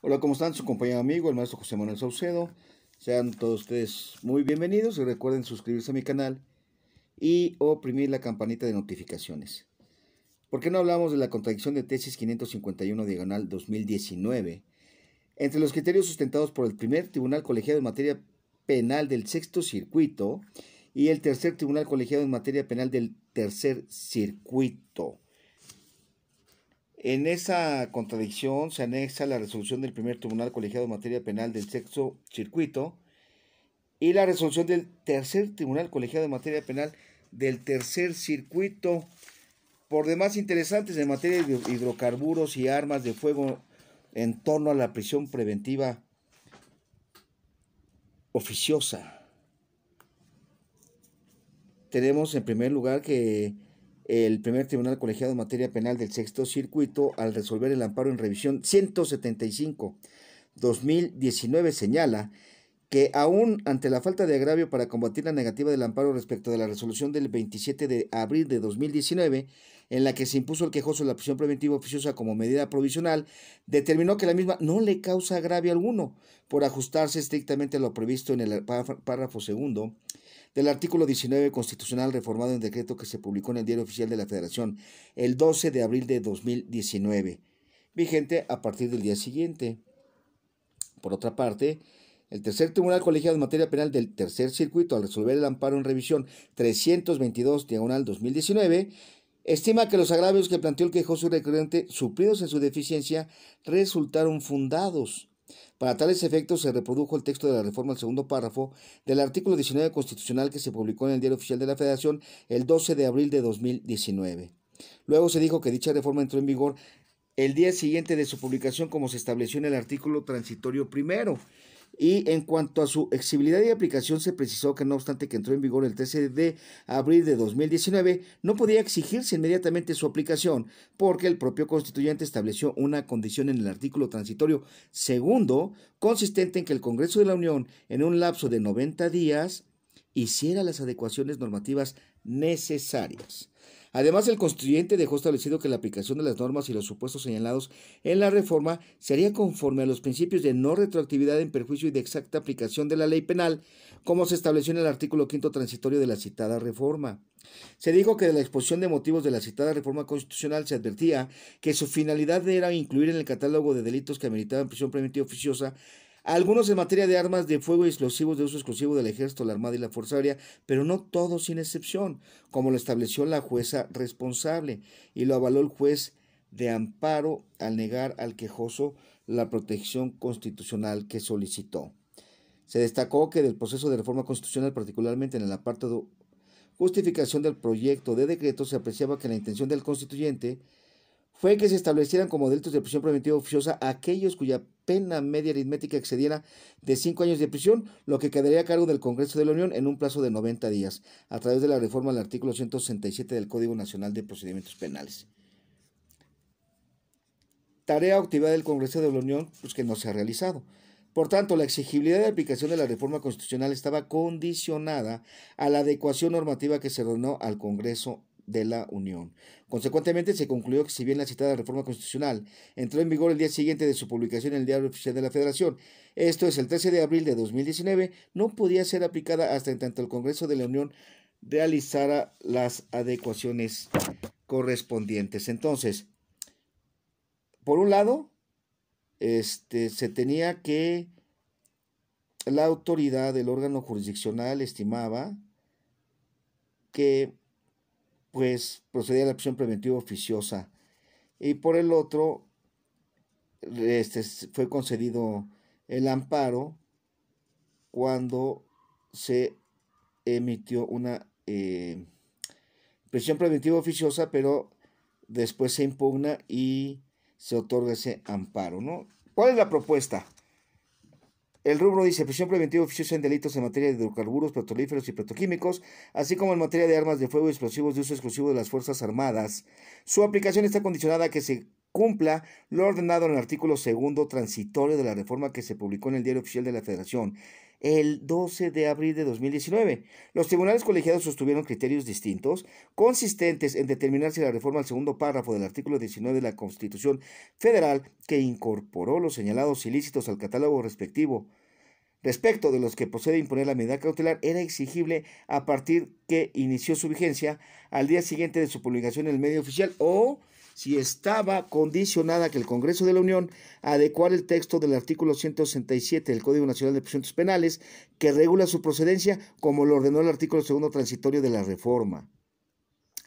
Hola, ¿cómo están? Su compañero amigo, el maestro José Manuel Saucedo. Sean todos ustedes muy bienvenidos y recuerden suscribirse a mi canal y oprimir la campanita de notificaciones. ¿Por qué no hablamos de la contradicción de tesis 551 diagonal 2019? Entre los criterios sustentados por el primer Tribunal Colegiado en materia penal del sexto circuito y el tercer Tribunal Colegiado en materia penal del tercer circuito. En esa contradicción se anexa la resolución del primer tribunal colegiado de materia penal del sexto circuito y la resolución del tercer tribunal colegiado de materia penal del tercer circuito. Por demás interesantes en materia de hidrocarburos y armas de fuego en torno a la prisión preventiva oficiosa. Tenemos en primer lugar que el primer tribunal colegiado en materia penal del sexto circuito al resolver el amparo en revisión 175 2019 señala que aún ante la falta de agravio para combatir la negativa del amparo respecto de la resolución del 27 de abril de 2019, en la que se impuso el quejoso la prisión preventiva oficiosa como medida provisional, determinó que la misma no le causa agravio alguno por ajustarse estrictamente a lo previsto en el párrafo segundo del artículo 19 constitucional reformado en decreto que se publicó en el Diario Oficial de la Federación el 12 de abril de 2019, vigente a partir del día siguiente. Por otra parte, el tercer tribunal colegiado de materia penal del tercer circuito, al resolver el amparo en revisión 322 diagonal 2019, estima que los agravios que planteó el quejoso recurrente, suplidos en su deficiencia, resultaron fundados. Para tales efectos se reprodujo el texto de la reforma al segundo párrafo del artículo 19 constitucional que se publicó en el Diario Oficial de la Federación el 12 de abril de 2019. Luego se dijo que dicha reforma entró en vigor el día siguiente de su publicación como se estableció en el artículo transitorio primero y en cuanto a su exibilidad y aplicación, se precisó que no obstante que entró en vigor el 13 de abril de 2019, no podía exigirse inmediatamente su aplicación, porque el propio constituyente estableció una condición en el artículo transitorio segundo, consistente en que el Congreso de la Unión, en un lapso de 90 días, hiciera las adecuaciones normativas necesarias. Además, el constituyente dejó establecido que la aplicación de las normas y los supuestos señalados en la reforma sería conforme a los principios de no retroactividad en perjuicio y de exacta aplicación de la ley penal, como se estableció en el artículo quinto transitorio de la citada reforma. Se dijo que de la exposición de motivos de la citada reforma constitucional se advertía que su finalidad era incluir en el catálogo de delitos que ameritaban prisión preventiva oficiosa algunos en materia de armas de fuego y explosivos de uso exclusivo del Ejército, la Armada y la Fuerza Aérea, pero no todos sin excepción, como lo estableció la jueza responsable y lo avaló el juez de amparo al negar al quejoso la protección constitucional que solicitó. Se destacó que del proceso de reforma constitucional, particularmente en el apartado justificación del proyecto de decreto, se apreciaba que la intención del constituyente fue que se establecieran como delitos de prisión preventiva oficiosa aquellos cuya pena media aritmética excediera de cinco años de prisión, lo que quedaría a cargo del Congreso de la Unión en un plazo de 90 días, a través de la reforma del artículo 167 del Código Nacional de Procedimientos Penales. Tarea activada del Congreso de la Unión pues, que no se ha realizado. Por tanto, la exigibilidad de aplicación de la reforma constitucional estaba condicionada a la adecuación normativa que se ordenó al Congreso de la Unión. Consecuentemente, se concluyó que si bien la citada reforma constitucional entró en vigor el día siguiente de su publicación en el Diario Oficial de la Federación, esto es el 13 de abril de 2019, no podía ser aplicada hasta en tanto el Congreso de la Unión realizara las adecuaciones correspondientes. Entonces, por un lado, este, se tenía que la autoridad del órgano jurisdiccional estimaba que pues procedía a la prisión preventiva oficiosa. Y por el otro, este, fue concedido el amparo cuando se emitió una eh, prisión preventiva oficiosa, pero después se impugna y se otorga ese amparo, ¿no? ¿Cuál es la propuesta? El rubro dice prisión preventiva oficiosa en delitos en materia de hidrocarburos, petrolíferos y petroquímicos, así como en materia de armas de fuego y explosivos de uso exclusivo de las Fuerzas Armadas. Su aplicación está condicionada a que se cumpla lo ordenado en el artículo segundo transitorio de la reforma que se publicó en el Diario Oficial de la Federación el 12 de abril de 2019. Los tribunales colegiados sostuvieron criterios distintos, consistentes en determinar si la reforma al segundo párrafo del artículo 19 de la Constitución Federal, que incorporó los señalados ilícitos al catálogo respectivo, respecto de los que procede imponer la medida cautelar era exigible a partir que inició su vigencia al día siguiente de su publicación en el medio oficial o si estaba condicionada que el Congreso de la Unión adecuara el texto del artículo 167 del Código Nacional de Presuntos Penales, que regula su procedencia como lo ordenó el artículo segundo transitorio de la reforma.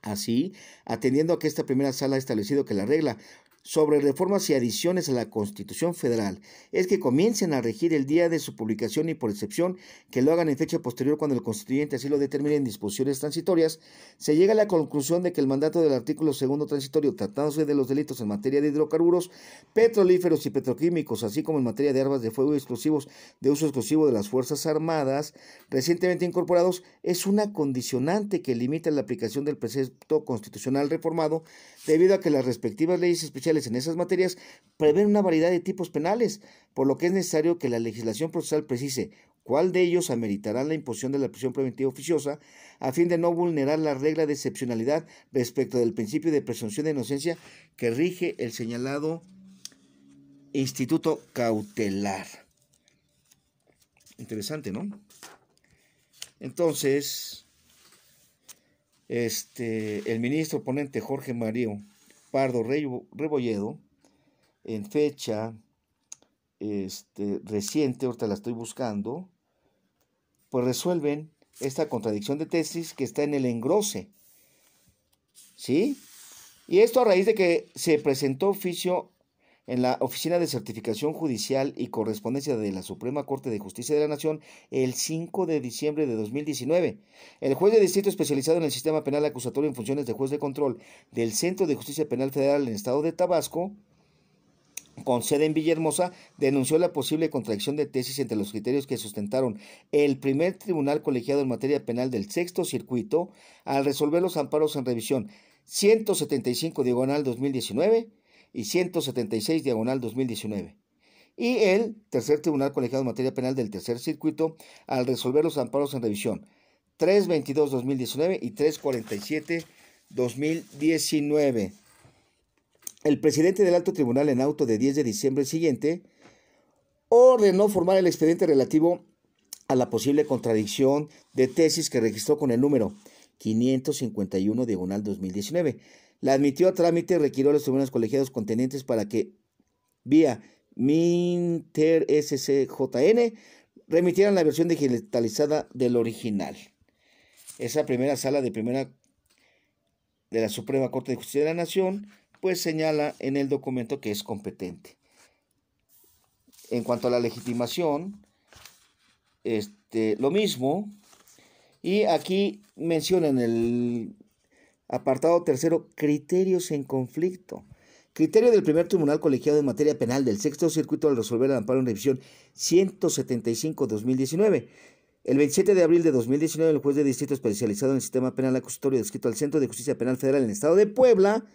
Así, atendiendo a que esta primera sala ha establecido que la regla sobre reformas y adiciones a la Constitución Federal es que comiencen a regir el día de su publicación y por excepción que lo hagan en fecha posterior cuando el constituyente así lo determine en disposiciones transitorias, se llega a la conclusión de que el mandato del artículo segundo transitorio tratándose de los delitos en materia de hidrocarburos, petrolíferos y petroquímicos, así como en materia de armas de fuego exclusivos de uso exclusivo de las Fuerzas Armadas, recientemente incorporados, es una condicionante que limita la aplicación del precepto constitucional reformado debido a que las respectivas leyes especiales en esas materias prevén una variedad de tipos penales, por lo que es necesario que la legislación procesal precise cuál de ellos ameritará la imposición de la prisión preventiva oficiosa, a fin de no vulnerar la regla de excepcionalidad respecto del principio de presunción de inocencia que rige el señalado instituto cautelar. Interesante, ¿no? Entonces, este, el ministro ponente Jorge Mario Pardo Rebolledo, en fecha este, reciente, ahorita la estoy buscando, pues resuelven esta contradicción de tesis que está en el engrose. ¿Sí? Y esto a raíz de que se presentó oficio en la Oficina de Certificación Judicial y Correspondencia de la Suprema Corte de Justicia de la Nación, el 5 de diciembre de 2019, el juez de distrito especializado en el sistema penal acusatorio en funciones de juez de control del Centro de Justicia Penal Federal en el Estado de Tabasco, con sede en Villahermosa, denunció la posible contradicción de tesis entre los criterios que sustentaron el primer tribunal colegiado en materia penal del sexto circuito al resolver los amparos en revisión 175 diagonal 2019 y 176 diagonal 2019. Y el tercer tribunal colegiado en materia penal del tercer circuito al resolver los amparos en revisión 322-2019 y 347-2019. El presidente del alto tribunal en auto de 10 de diciembre siguiente ordenó formar el expediente relativo a la posible contradicción de tesis que registró con el número 551 diagonal 2019 la admitió a trámite y requirió a los tribunales colegiados contenientes para que, vía Minter SCJN, remitieran la versión digitalizada del original. Esa primera sala de primera de la Suprema Corte de Justicia de la Nación, pues señala en el documento que es competente. En cuanto a la legitimación, este, lo mismo, y aquí mencionan el Apartado tercero, criterios en conflicto. Criterio del primer tribunal colegiado en materia penal del sexto circuito al resolver el amparo en revisión 175-2019. El 27 de abril de 2019, el juez de distrito especializado en el sistema penal acusatorio descrito al Centro de Justicia Penal Federal en el Estado de Puebla,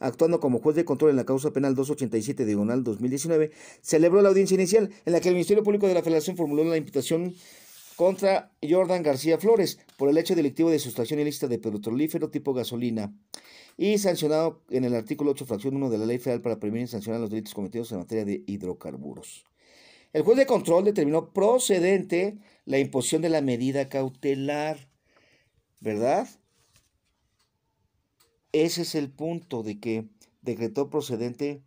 actuando como juez de control en la causa penal 287 diagonal 2019, celebró la audiencia inicial en la que el Ministerio Público de la Federación formuló la imputación contra Jordan García Flores por el hecho delictivo de sustracción ilícita de petrolífero tipo gasolina y sancionado en el artículo 8, fracción 1 de la Ley Federal para prevenir y sancionar los delitos cometidos en materia de hidrocarburos. El juez de control determinó procedente la imposición de la medida cautelar, ¿verdad? Ese es el punto de que decretó procedente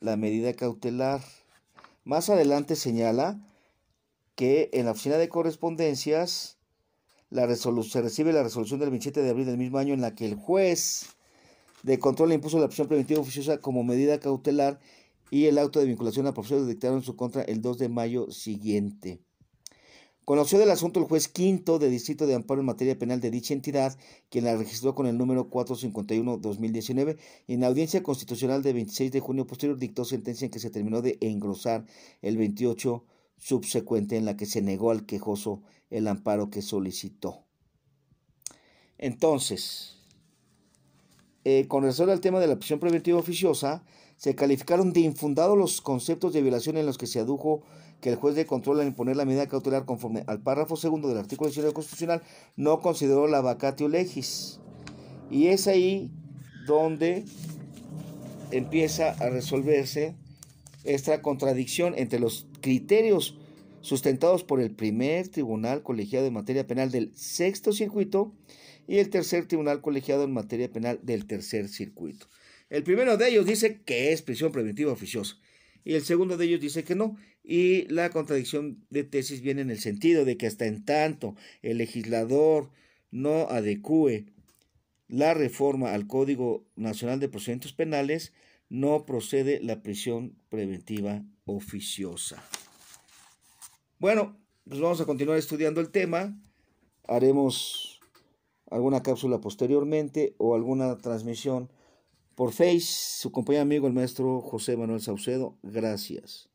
la medida cautelar. Más adelante señala que en la oficina de correspondencias la se recibe la resolución del 27 de abril del mismo año en la que el juez de control impuso la prisión preventiva oficiosa como medida cautelar y el auto de vinculación a profesores dictaron en su contra el 2 de mayo siguiente. Conoció del asunto el juez quinto de distrito de amparo en materia penal de dicha entidad, quien la registró con el número 451-2019 y en la audiencia constitucional de 26 de junio posterior dictó sentencia en que se terminó de engrosar el 28 subsecuente en la que se negó al quejoso el amparo que solicitó. Entonces, eh, con respecto al tema de la prisión preventiva oficiosa, se calificaron de infundados los conceptos de violación en los que se adujo que el juez de control al imponer la medida cautelar conforme al párrafo segundo del artículo 19 constitucional no consideró la vacatio legis. Y es ahí donde empieza a resolverse esta contradicción entre los criterios sustentados por el primer tribunal colegiado en materia penal del sexto circuito y el tercer tribunal colegiado en materia penal del tercer circuito. El primero de ellos dice que es prisión preventiva oficiosa y el segundo de ellos dice que no. Y la contradicción de tesis viene en el sentido de que hasta en tanto el legislador no adecúe la reforma al Código Nacional de Procedimientos Penales, no procede la prisión preventiva oficiosa. Bueno, pues vamos a continuar estudiando el tema. Haremos alguna cápsula posteriormente o alguna transmisión por Face. Su compañero amigo, el maestro José Manuel Saucedo. Gracias.